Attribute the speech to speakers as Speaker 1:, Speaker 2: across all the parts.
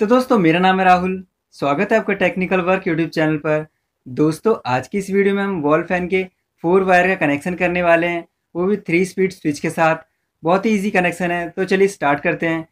Speaker 1: तो दोस्तों मेरा नाम है राहुल स्वागत है आपका टेक्निकल वर्क यूट्यूब चैनल पर दोस्तों आज की इस वीडियो में हम वॉल फैन के फोर वायर का कनेक्शन करने वाले हैं वो भी थ्री स्पीड स्विच के साथ बहुत ही ईजी कनेक्शन है तो चलिए स्टार्ट करते हैं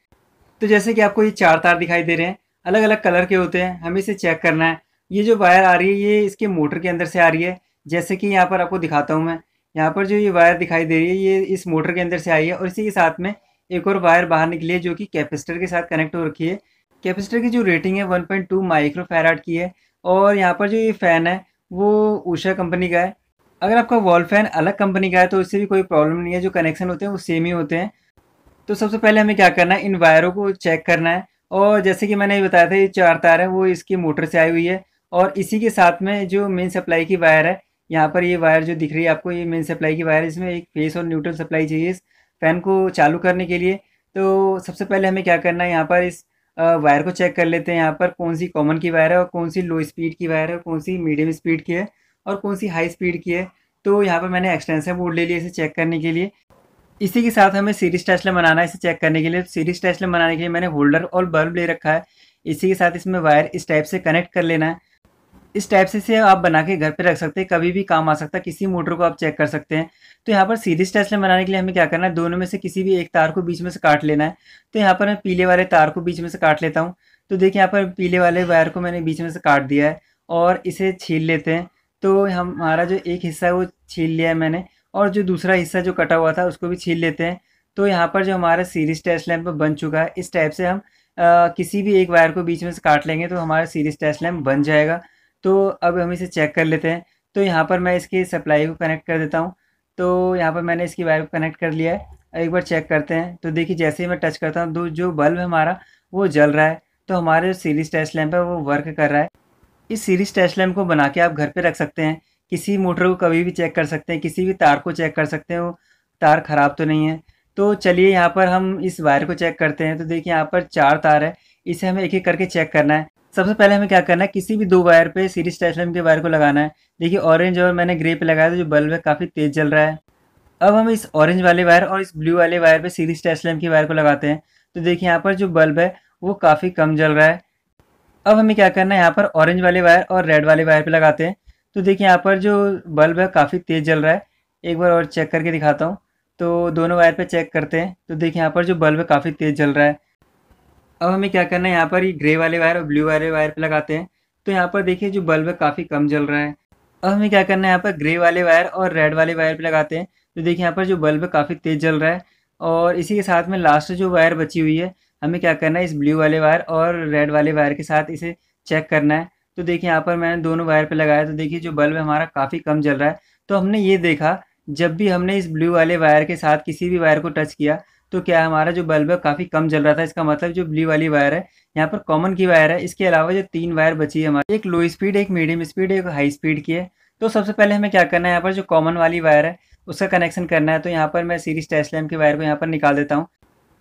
Speaker 1: तो जैसे कि आपको ये चार तार दिखाई दे रहे हैं अलग अलग कलर के होते हैं हमें इसे चेक करना है ये जो वायर आ रही है ये इसके मोटर के अंदर से आ रही है जैसे कि यहाँ पर आपको दिखाता हूँ मैं यहाँ पर जो ये वायर दिखाई दे रही है ये इस मोटर के अंदर से आई है और इसी के साथ में एक और वायर बाहर निकली है जो कि कैपेसिटर के साथ कनेक्ट हो रखी है कैपेसिटर की जो रेटिंग है 1.2 माइक्रो फैराट की है और यहाँ पर जो ये फ़ैन है वो उषा कंपनी का है अगर आपका वॉल फैन अलग कंपनी का है तो उससे भी कोई प्रॉब्लम नहीं है जो कनेक्शन होते हैं वो सेम ही होते हैं तो सबसे पहले हमें क्या करना है इन वायरों को चेक करना है और जैसे कि मैंने बताया था ये चार तार है वो इसकी मोटर से आई हुई है और इसी के साथ में जो मेन सप्लाई की वायर है यहाँ पर ये वायर जो दिख रही है आपको ये मेन सप्लाई की वायर है इसमें एक फेस और न्यूट्रल सप्लाई चाहिए इस फैन को चालू करने के लिए तो सबसे पहले हमें क्या करना है यहाँ पर इस वायर को चेक कर लेते हैं यहाँ पर कौन सी कॉमन की वायर है और कौन सी लो स्पीड की वायर है और कौन सी मीडियम स्पीड की है और कौन सी हाई स्पीड की है तो यहाँ पर मैंने एक्सटेंसर बोर्ड ले लिया इसे चेक करने के लिए इसी के साथ हमें सीरीज में बनाना है इसे चेक करने के लिए सीरीज में बनाने के लिए मैंने होल्डर और बल्ब ले रखा है इसी के साथ इसमें वायर इस टाइप से कनेक्ट कर लेना है इस टाइप से इसे आप बना के घर पे रख सकते हैं कभी भी काम आ सकता है किसी मोटर को आप चेक कर सकते हैं तो यहाँ पर सीरीज टेस्टलाइन बनाने के लिए हमें क्या करना है दोनों में से किसी भी एक तार को बीच में से काट लेना है तो यहाँ पर मैं पीले वाले तार को बीच में से काट लेता हूँ तो देखिए यहाँ पर पीले वाले वायर को मैंने बीच में से काट दिया है और इसे छील लेते हैं तो हम हमारा जो एक हिस्सा है वो छील लिया है मैंने और जो दूसरा हिस्सा जो कटा हुआ था उसको भी छील लेते हैं तो यहाँ पर जो हमारा सीरीज टेस्ट लैम्प बन चुका है इस टाइप से हम आ, किसी भी एक वायर को बीच में से काट लेंगे तो हमारा सीरीज टेस्ट लैम्प बन जाएगा तो अब हम इसे चेक कर लेते हैं तो यहाँ पर मैं इसकी सप्लाई को कनेक्ट कर देता हूँ तो यहाँ पर मैंने इसकी वायर को कनेक्ट कर लिया है एक बार चेक करते हैं तो देखिए जैसे ही मैं टच करता हूँ तो जो बल्ब है हमारा वो जल रहा है तो हमारे जो सीरीज टेस्ट लैम्प है वो वर्क कर रहा है इस सीरीज टेस्ट लैम्प को बना के आप घर पर रख सकते हैं किसी मोटर को कभी भी चेक कर सकते हैं किसी भी तार को चेक कर सकते हैं वो तार ख़राब तो नहीं है तो चलिए यहाँ पर हम इस वायर को चेक करते हैं तो देखिए यहाँ पर चार तार है इसे हमें एक एक करके चेक करना है सबसे पहले हमें क्या करना है किसी भी दो वायर पे सीरीज टेस्लम के वायर को लगाना है देखिए ऑरेंज और मैंने ग्रे पे लगाया था जो बल्ब है काफ़ी तेज जल रहा है अब हम इस ऑरेंज वाले वायर और इस ब्लू वाले वायर पे सीरीज टेस्लम के वायर को लगाते हैं तो देखिए यहाँ पर जो बल्ब है वो काफ़ी कम जल रहा है अब हमें क्या करना है यहाँ पर ऑरेंज वाले वायर और रेड वाले वायर पे लगाते हैं तो देखिए यहाँ पर जो बल्ब है काफ़ी तेज़ जल रहा है एक बार और चेक करके दिखाता हूँ तो दोनों वायर पे चेक करते हैं तो देखिए यहाँ पर जो बल्ब है काफ़ी तेज़ जल रहा है अब हमें क्या करना है यहाँ पर ये ग्रे वाले वायर और ब्लू वाले वायर पे लगाते हैं तो यहाँ पर देखिए जो बल्ब है काफ़ी कम जल रहा है अब हमें क्या करना है यहाँ पर ग्रे वाले वायर और रेड वाले वायर पे लगाते हैं तो देखिए यहाँ पर जो बल्ब है काफ़ी तेज़ जल रहा है और इसी के साथ में लास्ट जो वायर बची हुई है हमें क्या करना है इस ब्लू वाले वायर और रेड वाले वायर के साथ इसे चेक करना है तो देखिए यहाँ पर मैंने दोनों वायर पर लगाया तो देखिए जो बल्ब हमारा काफ़ी कम जल रहा है तो हमने ये देखा जब भी हमने इस ब्लू वाले वायर के साथ किसी भी वायर को टच किया तो क्या हमारा जो बल्ब है काफ़ी कम जल रहा था इसका मतलब जो ब्लू वाली वायर है यहाँ पर कॉमन की वायर है इसके अलावा जो तीन वायर बची है हमारी एक लो स्पीड एक मीडियम स्पीड एक हाई स्पीड की है तो सबसे पहले हमें क्या करना है यहाँ पर जो कॉमन वाली वायर है उसका कनेक्शन करना है तो यहाँ पर मैं सीरीज टेस्ट लैम्प की वायर को यहाँ पर निकाल देता हूँ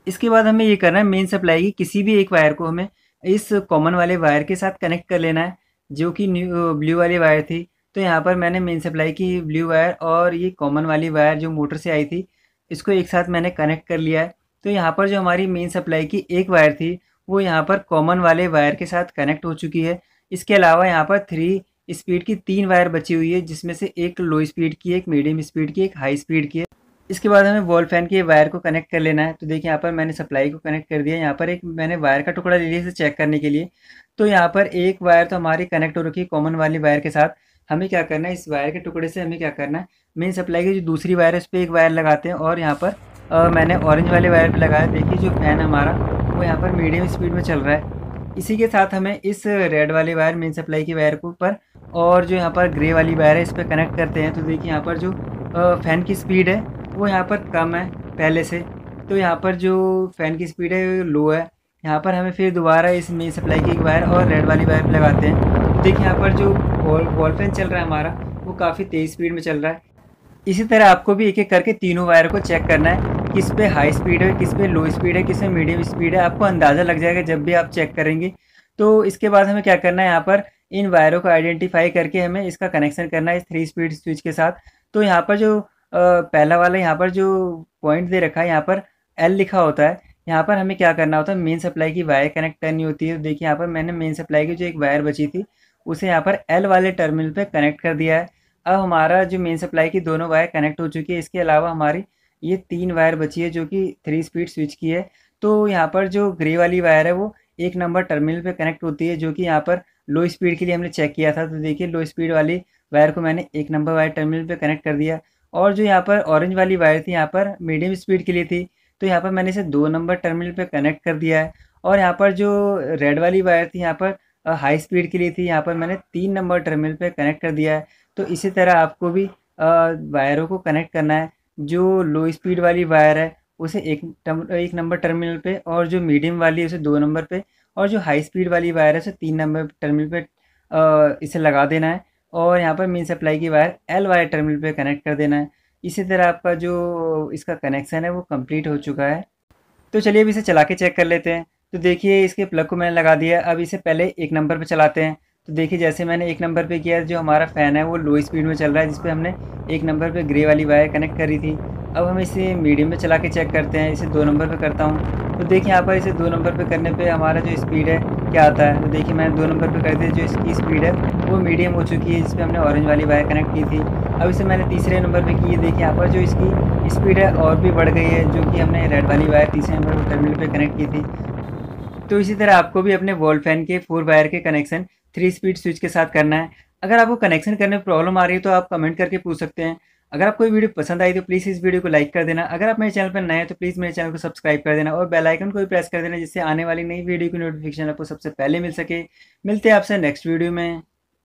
Speaker 1: इसके बाद हमें ये करना है मेन सप्लाई की किसी भी एक वायर को हमें इस कॉमन वाले वायर के साथ कनेक्ट कर लेना है जो कि ब्लू वाली वायर थी तो यहाँ पर मैंने मेन सप्लाई की ब्लू वायर और ये कॉमन वाली वायर जो मोटर से आई थी इसको एक साथ मैंने कनेक्ट कर लिया है तो यहाँ पर जो हमारी मेन सप्लाई की एक वायर थी वो यहाँ पर कॉमन वाले वायर के साथ कनेक्ट हो चुकी है इसके अलावा यहाँ पर थ्री स्पीड की तीन वायर बची हुई है जिसमें से एक लो स्पीड की एक मीडियम स्पीड की एक हाई स्पीड की है इसके बाद हमें वॉल फैन के वायर को कनेक्ट कर लेना है तो देखिए यहाँ पर मैंने सप्लाई को कनेक्ट कर दिया यहाँ पर एक मैंने वायर का टुकड़ा ले लिया इसे चेक करने के लिए तो यहाँ पर एक वायर तो हमारी कनेक्ट हो रखी है कॉमन वाली वायर के साथ हमें क्या करना है इस वायर के टुकड़े से हमें क्या करना है मेन सप्लाई की जो दूसरी वायर है उस पर एक वायर लगाते हैं और यहाँ पर आ, मैंने ऑरेंज वाले वायर पर लगाया देखिए जो फैन हमारा वो यहाँ पर मीडियम स्पीड में चल रहा है इसी के साथ हमें इस रेड वाले वायर मेन सप्लाई की वायर को ऊपर और जो यहाँ पर ग्रे वाली वायर है इस पर कनेक्ट करते हैं तो देखिए यहाँ पर जो फ़ैन की स्पीड है वो यहाँ पर कम है पहले से तो यहाँ पर जो फ़ैन की स्पीड है लो है यहाँ पर हमें फिर दोबारा इस मेन सप्लाई की एक वायर और रेड वाली वायर लगाते हैं देखिए यहाँ पर जो वॉल वॉल फैन चल रहा है हमारा वो काफ़ी तेज़ स्पीड में चल रहा है इसी तरह आपको भी एक एक करके तीनों वायर को चेक करना है किस पे हाई स्पीड है किस पे लो स्पीड है किस पे मीडियम स्पीड है आपको अंदाज़ा लग जाएगा जब भी आप चेक करेंगे तो इसके बाद हमें क्या करना है यहाँ पर इन वायरों को आइडेंटिफाई करके हमें इसका कनेक्शन करना है इस थ्री स्पीड स्विच के साथ तो यहाँ पर जो पहला वाला यहाँ पर जो पॉइंट दे रखा है यहाँ पर एल लिखा होता है यहाँ पर हमें क्या करना होता है मेन सप्लाई की वायर कनेक्ट करनी होती है तो देखिए यहाँ पर मैंने मेन सप्लाई की जो एक वायर बची थी उसे यहाँ पर एल वाले टर्मिनल पे कनेक्ट कर दिया है अब हमारा जो मेन सप्लाई की दोनों वायर कनेक्ट हो चुकी है इसके अलावा हमारी ये तीन वायर बची है जो कि थ्री स्पीड स्विच की है तो यहाँ पर जो ग्रे वाली वायर है वो एक नंबर टर्मिनल पे कनेक्ट होती है जो कि यहाँ पर लो स्पीड के लिए हमने चेक किया था तो देखिए लो स्पीड वाली वायर को मैंने एक नंबर वायर टर्मिनल पे कनेक्ट कर दिया और जो यहाँ पर ऑरेंज वाली वायर थी यहाँ पर मीडियम स्पीड के लिए थी तो यहाँ पर मैंने इसे दो नंबर टर्मिनल पर कनेक्ट कर दिया है और यहाँ पर जो रेड वाली वायर थी यहाँ पर हाई स्पीड के लिए थी यहाँ पर मैंने तीन नंबर टर्मिनल पे कनेक्ट कर दिया है तो इसी तरह आपको भी वायरों को कनेक्ट करना है जो लो स्पीड वाली वायर है उसे एक टर्म एक नंबर टर्मिनल पे और जो मीडियम वाली है उसे दो नंबर पे और जो हाई स्पीड वाली वायर है उसे तीन नंबर टर्मिनल पे इसे लगा देना है और यहाँ पर मेन सप्लाई की वायर एल वायर टर्मिनल पे कनेक्ट कर देना है इसी तरह आपका जो इसका कनेक्शन है वो कंप्लीट हो चुका है तो चलिए अभी इसे चला के चेक कर लेते हैं तो देखिए इसके प्लग को मैंने लगा दिया अब इसे पहले एक नंबर पर चलाते हैं तो देखिए जैसे मैंने एक नंबर पे किया जो हमारा फ़ैन है वो लो स्पीड में चल रहा है जिसपे हमने एक नंबर पे ग्रे वाली वायर कनेक्ट करी थी अब हम इसे मीडियम में चला के चेक करते हैं इसे दो नंबर पे करता हूँ तो देखिए यहाँ पर इसे दो नंबर पे करने पे हमारा जो स्पीड है क्या आता है तो देखिए मैंने दो नंबर पर कर दिया जो इसकी स्पीड है वो मीडियम हो चुकी है जिस पर हमने ऑरेंज वाली वायर कनेक्ट की थी अब इसे मैंने तीसरे नंबर पर की है देखिए यहाँ पर जो इसकी स्पीड है और भी बढ़ गई है जो कि हमने रेड वाली वायर तीसरे नंबर पर टर्मिनल पर कनेक्ट की थी तो इसी तरह आपको भी अपने वॉल फैन के फोर वायर के कनेक्शन थ्री स्पीड स्विच के साथ करना है अगर आपको कनेक्शन करने में प्रॉब्लम आ रही है तो आप कमेंट करके पूछ सकते हैं अगर आपको ये वीडियो पसंद आई तो प्लीज़ इस वीडियो को लाइक कर देना अगर आप मेरे चैनल पर नए हैं तो प्लीज़ मेरे चैनल को सब्सक्राइब कर देना और बेल आइकन को भी प्रेस कर देना जिससे आने वाली नई वीडियो की नोटिफिकेशन आपको सबसे पहले मिल सके मिलते हैं आपसे नेक्स्ट वीडियो में